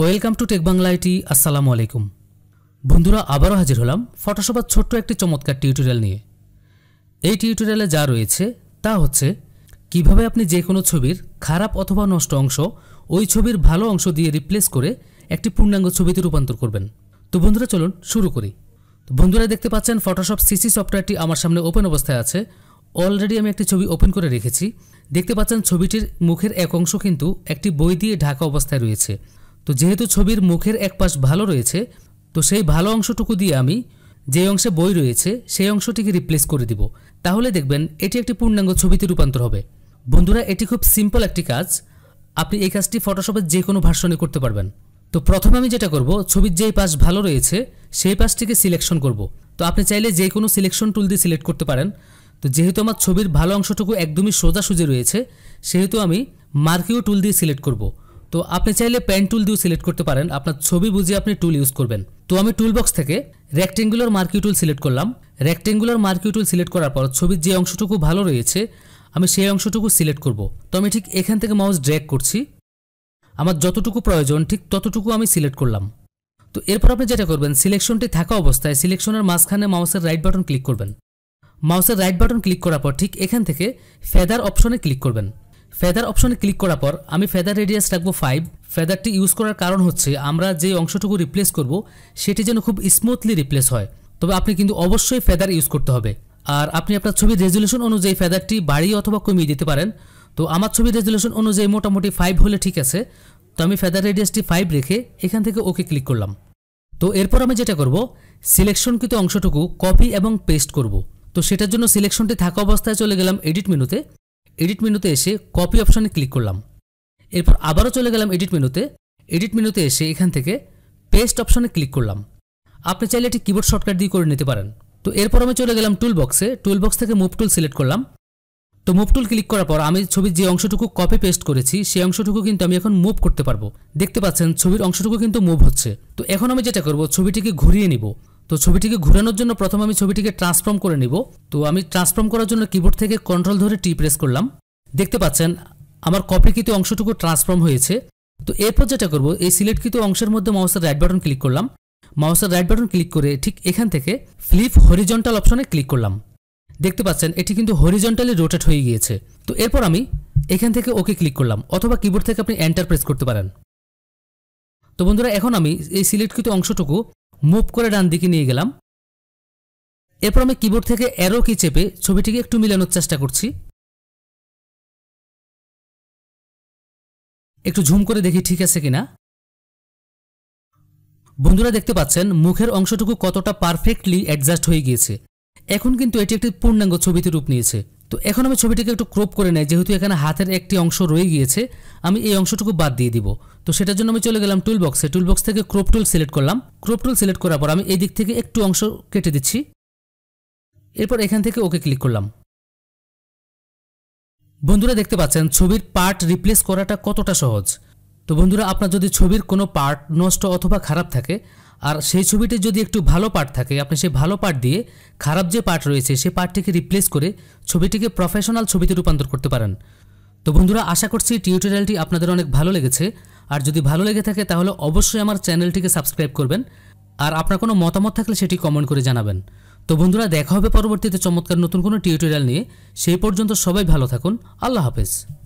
welcome to tech Bangla IT আসসালামু আলাইকুম বন্ধুরা আবারও হাজির হলাম ফটোশপার ছোট্ট একটি চমৎকার টিউটোরিয়াল নিয়ে এই টিউটোরিয়ালে যা রয়েছে তা হচ্ছে কিভাবে আপনি যে কোনো ছবির খারাপ অথবা নষ্ট অংশ ওই ছবির ভালো অংশ দিয়ে রিপ্লেস করে একটি পূর্ণাঙ্গ ছবিতে রূপান্তর করবেন তো বন্ধুরা চলুন শুরু করি তো বন্ধুরা দেখতে পাচ্ছেন ফটোশপ সিসি সফটওয়্যারটি আমার সামনে ওপেন অবস্থায় আছে অলরেডি আমি একটি ছবি ওপেন করে রেখেছি দেখতে পাচ্ছেন ছবিটির মুখের এক অংশ কিন্তু একটি বই দিয়ে ঢাকা অবস্থায় রয়েছে তো যেহেতু ছবির মুখের এক পাশ ভালো রয়েছে তো সেই ভালো অংশটুকু দিয়ে আমি যে অংশে বই রয়েছে সেই অংশটিকে রিপ্লেস করে দিব তাহলে দেখবেন এটি একটি পূর্ণাঙ্গ ছবিতে রূপান্তর হবে বন্ধুরা এটি খুব সিম্পল একটি কাজ আপনি এই কাজটি ফটোশপের যে কোনো ভার্সনে করতে পারবেন তো প্রথমে আমি যেটা করব ছবির যেই পাশ ভালো রয়েছে সেই পাশটিকে সিলেকশন করব তো আপনি চাইলে যে কোনো সিলেকশন টুল দিয়ে সিলেক্ট করতে পারেন তো যেহেতু আমার ছবির ভালো অংশটুকু একদমই সোজাসুজি রয়েছে সেহেতু আমি মার্কিও টুল দিয়ে সিলেক্ট করব তো আপনি চাইলে পেন টুল দিয়েও সিলেক্ট করতে পারেন আপনার ছবি বুঝিয়ে আপনি টুল ইউজ করবেন তো আমি টুল বক্স থেকে রেক্টেঙ্গুলার মার্কিউ টুল সিলেক্ট করলাম রেক্টেঙ্গুলার মার্কিউ টুল সিলেক্ট করার পর ছবির যে অংশটুকু ভালো রয়েছে আমি সেই অংশটুকু সিলেক্ট করব তো আমি ঠিক এখান থেকে মাউস ড্র্যাগ করছি আমার যতটুকু প্রয়োজন ঠিক ততটুকু আমি সিলেক্ট করলাম তো এরপর আপনি যেটা করবেন সিলেকশনটি থাকা অবস্থায় সিলেকশনের মাঝখানে মাউসের রাইট বাটন ক্লিক করবেন মাউসের রাইট বাটন ক্লিক করার পর ঠিক এখান থেকে ফেদার অপশনে ক্লিক করবেন ফেদার অপশনে ক্লিক করার পর আমি ফেদার রেডিয়াস রাখবো ফাইভ ফেদারটি ইউজ করার কারণ হচ্ছে আমরা যে অংশটুকু রিপ্লেস করব সেটি যেন খুব স্মুথলি রিপ্লেস হয় তবে আপনি কিন্তু অবশ্যই ফেদার ইউজ করতে হবে আর আপনি আপনার ছবির রেজুলেশন অনুযায়ী ফেদারটি বাড়িয়ে অথবা কমিয়ে দিতে পারেন তো আমার ছবির রেজুলেশন অনুযায়ী মোটামুটি ফাইভ হলে ঠিক আছে তো আমি ফেদার রেডিয়াসটি ফাইভ রেখে এখান থেকে ওকে ক্লিক করলাম তো এরপর আমি যেটা করব সিলেকশনকৃত অংশটুকু কপি এবং পেস্ট করব তো সেটার জন্য সিলেকশনটি থাকা অবস্থায় চলে গেলাম এডিট মেনুতে এডিট মেনুতে এসে কপি অপশনে ক্লিক করলাম এরপর আবারও চলে গেলাম এডিট মেনুতে এডিট মেনুতে এসে এখান থেকে পেস্ট অপশনে ক্লিক করলাম আপনি চাইলে এটি কিবোর্ড শর্টকাট দিয়ে করে নিতে পারেন তো এরপর আমি চলে গেলাম টুল বক্সে টুল বক্স থেকে মুভ টুল সিলেক্ট করলাম তো মুভ টুল ক্লিক করার পর আমি ছবির যে অংশটুকু কপি পেস্ট করেছি সেই অংশটুকু কিন্তু আমি এখন মুভ করতে পারবো দেখতে পাচ্ছেন ছবির অংশটুকু কিন্তু মুভ হচ্ছে তো এখন আমি যেটা করব ছবিটিকে ঘুরিয়ে নিব তো ছবিটিকে ঘুরানোর জন্য প্রথমে আমি ছবিটিকে ট্রান্সফর্ম করে নিব তো আমি ট্রান্সফর্ম করার জন্য কিবোর্ড থেকে কন্ট্রোল ধরে টি প্রেস করলাম দেখতে পাচ্ছেন আমার কপিকৃত অংশটুকু ট্রান্সফর্ম হয়েছে তো এরপর যেটা করবো এই সিলেক্টকৃত অংশের মধ্যে মাউসের রাইট বাটন ক্লিক করলাম মাউসের রাইট বাটন ক্লিক করে ঠিক এখান থেকে ফ্লিপ হরিজন্টাল অপশনে ক্লিক করলাম দেখতে পাচ্ছেন এটি কিন্তু হরিজন্টালি রোটেট হয়ে গিয়েছে তো এরপর আমি এখান থেকে ওকে ক্লিক করলাম অথবা কিবোর্ড থেকে আপনি এন্টার প্রেস করতে পারেন তো বন্ধুরা এখন আমি এই সিলেক্টকৃত অংশটুকু মুভ করে ডান দিকে নিয়ে গেলাম এরপর আমি কিবোর্ড থেকে অ্যারো কি চেপে ছবিটিকে একটু মিলানোর চেষ্টা করছি একটু ঝুম করে দেখি ঠিক আছে কিনা বন্ধুরা দেখতে পাচ্ছেন মুখের অংশটুকু কতটা পারফেক্টলি অ্যাডজাস্ট হয়ে গিয়েছে এখন কিন্তু এটি একটি পূর্ণাঙ্গ ছবিতে রূপ নিয়েছে তো এখন আমি ছবিটিকে একটু ক্রপ করে নেই যেহেতু এখানে হাতের একটি অংশ রয়ে গিয়েছে আমি এই অংশটুকু বাদ দিয়ে দিব তো সেটার জন্য আমি চলে গেলাম টুল বক্সে টুল বক্স থেকে ক্রপ টুল সিলেক্ট করলাম ক্রপ টুল সিলেক্ট করার পর আমি এই দিক থেকে একটু অংশ কেটে দিচ্ছি এরপর এখান থেকে ওকে ক্লিক করলাম বন্ধুরা দেখতে পাচ্ছেন ছবির পার্ট রিপ্লেস করাটা কতটা সহজ তো বন্ধুরা আপনার যদি ছবির কোনো পার্ট নষ্ট অথবা খারাপ থাকে আর সেই ছবিটি যদি একটু ভালো পার্ট থাকে আপনি সেই ভালো পার্ট দিয়ে খারাপ যে পার্ট রয়েছে সেই পার্টটিকে রিপ্লেস করে ছবিটিকে প্রফেশনাল ছবিতে রূপান্তর করতে পারেন তো বন্ধুরা আশা করছি টিউটোরিয়ালটি আপনাদের অনেক ভালো লেগেছে আর যদি ভালো লেগে থাকে তাহলে অবশ্যই আমার চ্যানেলটিকে সাবস্ক্রাইব করবেন আর আপনার কোনো মতামত থাকলে সেটি কমেন্ট করে জানাবেন তো বন্ধুরা দেখা হবে পরবর্তীতে চমৎকার নতুন কোনো টিউটোরিয়াল নিয়ে সেই পর্যন্ত সবাই ভালো থাকুন আল্লাহ হাফেজ